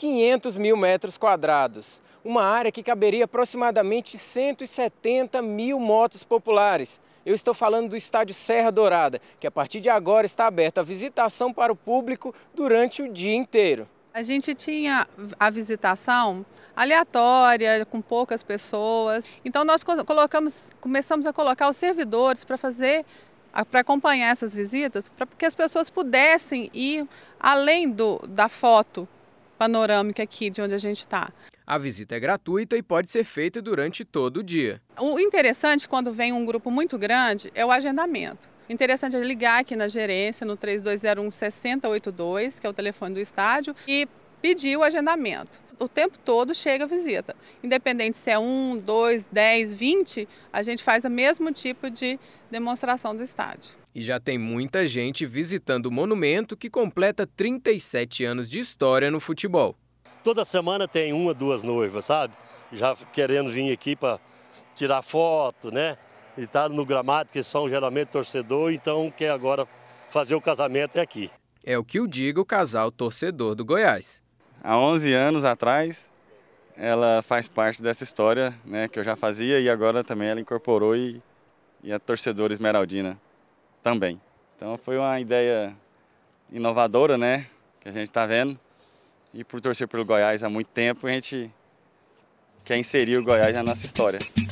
500 mil metros quadrados, uma área que caberia aproximadamente 170 mil motos populares. Eu estou falando do estádio Serra Dourada, que a partir de agora está aberto à visitação para o público durante o dia inteiro. A gente tinha a visitação aleatória, com poucas pessoas. Então nós colocamos, começamos a colocar os servidores para fazer para acompanhar essas visitas, para que as pessoas pudessem ir além do, da foto panorâmica aqui de onde a gente está. A visita é gratuita e pode ser feita durante todo o dia. O interessante quando vem um grupo muito grande é o agendamento. O interessante é ligar aqui na gerência no 3201 6082, que é o telefone do estádio, e pedir o agendamento. O tempo todo chega a visita. Independente se é um, dois, dez, vinte, a gente faz o mesmo tipo de demonstração do estádio. E já tem muita gente visitando o monumento que completa 37 anos de história no futebol. Toda semana tem uma, duas noivas, sabe? Já querendo vir aqui para tirar foto, né? E tá no gramado, que são geralmente torcedor, então quer agora fazer o casamento é aqui. É o que o diga o casal torcedor do Goiás há 11 anos atrás, ela faz parte dessa história né, que eu já fazia e agora também ela incorporou e, e a torcedora esmeraldina também. Então foi uma ideia inovadora, né, que a gente está vendo. E por torcer pelo Goiás há muito tempo, a gente quer inserir o Goiás na nossa história.